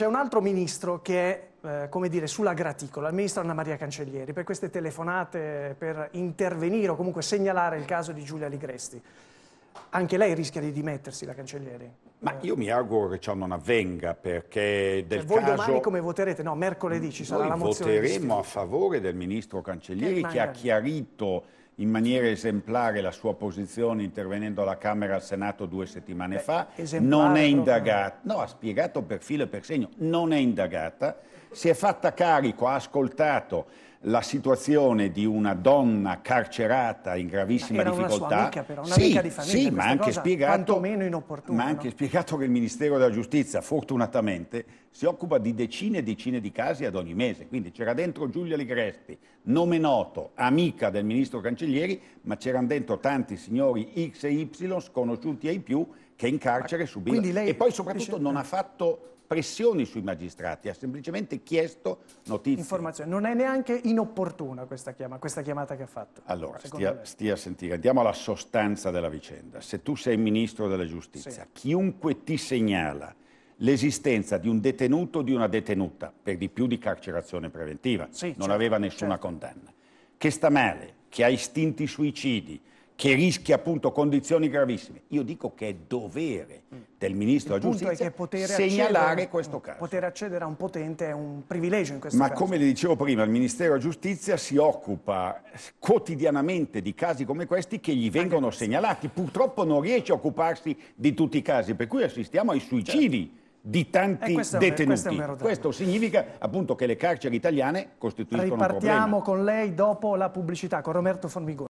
C'è un altro ministro che è, eh, come dire, sulla graticola, il ministro Anna Maria Cancellieri, per queste telefonate, per intervenire o comunque segnalare il caso di Giulia Ligresti. Anche lei rischia di dimettersi, la Cancellieri. Ma eh. io mi auguro che ciò non avvenga perché del cioè, voi caso... domani come voterete? No, mercoledì ci sarà la mozione. Voteremo a favore del ministro Cancellieri che, eh, che ha chiarito in maniera esemplare la sua posizione intervenendo alla Camera e al Senato due settimane Beh, fa, non è indagata, no, ha spiegato per filo e per segno, non è indagata si è fatta carico, ha ascoltato la situazione di una donna carcerata in gravissima difficoltà. ma difficoltà. Amica, però, sì, di famiglia, sì ma, anche spiegato, ma anche no? spiegato che il Ministero della Giustizia, fortunatamente, si occupa di decine e decine di casi ad ogni mese. Quindi c'era dentro Giulia Ligresti, nome noto, amica del ministro Cancellieri, ma c'erano dentro tanti signori X e Y, sconosciuti ai più, che in carcere subivano. E poi soprattutto dice... non eh. ha fatto pressioni sui magistrati, ha semplicemente chiesto notizie. Informazione. Non è neanche inopportuna questa, chiama, questa chiamata che ha fatto. Allora, stia, stia, a sentire, andiamo alla sostanza della vicenda. Se tu sei ministro della giustizia, sì. chiunque ti segnala l'esistenza di un detenuto o di una detenuta, per di più di carcerazione preventiva, sì, non certo, aveva nessuna certo. condanna, che sta male, che ha istinti suicidi, che rischia appunto condizioni gravissime. Io dico che è dovere del Ministro della Giustizia segnalare questo caso. Poter accedere a un potente è un privilegio in questo Ma caso. Ma come le dicevo prima, il Ministero della Giustizia si occupa quotidianamente di casi come questi che gli vengono segnalati. Purtroppo non riesce a occuparsi di tutti i casi, per cui assistiamo ai suicidi. Certo di tanti eh, questo detenuti. È, questo, questo, significa appunto che le carceri italiane costituiscono Ripartiamo un problema. Ripartiamo con lei dopo la pubblicità, con Roberto Formigoni.